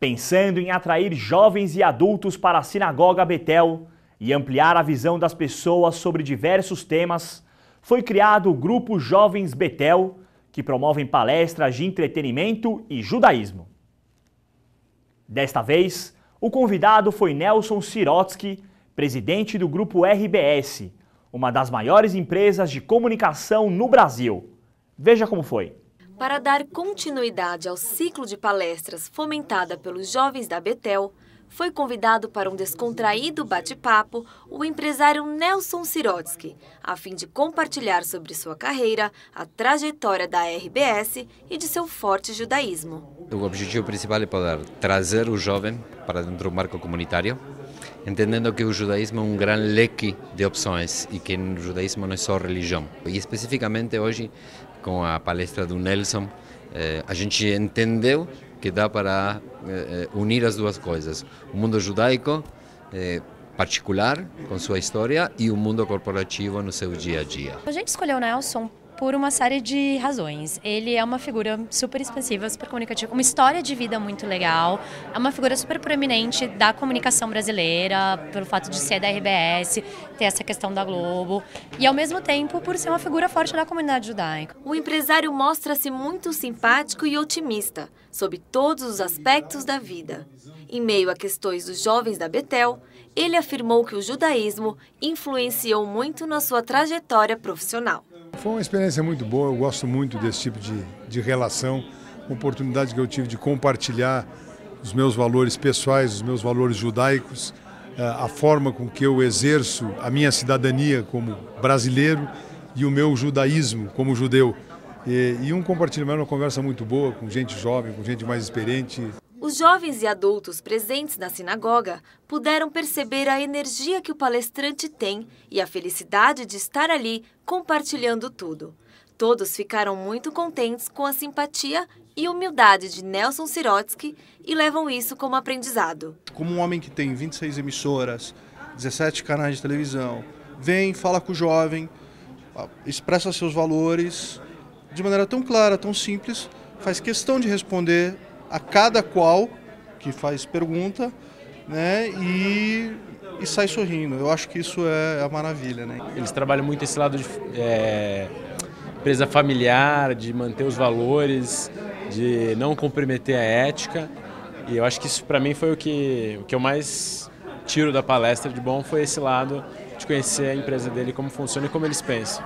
pensando em atrair jovens e adultos para a Sinagoga Betel e ampliar a visão das pessoas sobre diversos temas, foi criado o Grupo Jovens Betel, que promovem palestras de entretenimento e judaísmo. Desta vez, o convidado foi Nelson Sirotsky, presidente do Grupo RBS, uma das maiores empresas de comunicação no Brasil. Veja como foi. Para dar continuidade ao ciclo de palestras fomentada pelos jovens da Betel, foi convidado para um descontraído bate-papo o empresário Nelson Sirotsky, a fim de compartilhar sobre sua carreira, a trajetória da RBS e de seu forte judaísmo. O objetivo principal é poder trazer o jovem para dentro do marco comunitário, entendendo que o judaísmo é um grande leque de opções e que o judaísmo não é só religião. E especificamente hoje, com a palestra do Nelson, eh, a gente entendeu que dá para eh, eh, unir as duas coisas: o mundo judaico particular, com sua história, e o mundo corporativo no seu dia a dia. A gente escolheu Nelson por uma série de razões. Ele é uma figura super expansiva, super comunicativa, uma história de vida muito legal, é uma figura super proeminente da comunicação brasileira, pelo fato de ser da RBS, ter essa questão da Globo, e ao mesmo tempo por ser uma figura forte da comunidade judaica. O empresário mostra-se muito simpático e otimista sobre todos os aspectos da vida. Em meio a questões dos jovens da Betel, ele afirmou que o judaísmo influenciou muito na sua trajetória profissional. Foi uma experiência muito boa, eu gosto muito desse tipo de, de relação, uma oportunidade que eu tive de compartilhar os meus valores pessoais, os meus valores judaicos, eh, a forma com que eu exerço a minha cidadania como brasileiro e o meu judaísmo como judeu. E, e um compartilhamento, uma conversa muito boa com gente jovem, com gente mais experiente. Os jovens e adultos presentes na sinagoga puderam perceber a energia que o palestrante tem e a felicidade de estar ali compartilhando tudo. Todos ficaram muito contentes com a simpatia e humildade de Nelson Sirotsky e levam isso como aprendizado. Como um homem que tem 26 emissoras, 17 canais de televisão, vem, fala com o jovem, expressa seus valores de maneira tão clara, tão simples, faz questão de responder a cada qual que faz pergunta, né? E, e sai sorrindo. Eu acho que isso é, é a maravilha, né? Eles trabalham muito esse lado de é, empresa familiar, de manter os valores, de não comprometer a ética. E eu acho que isso para mim foi o que, o que eu mais tiro da palestra de bom foi esse lado de conhecer a empresa dele, como funciona e como eles pensam.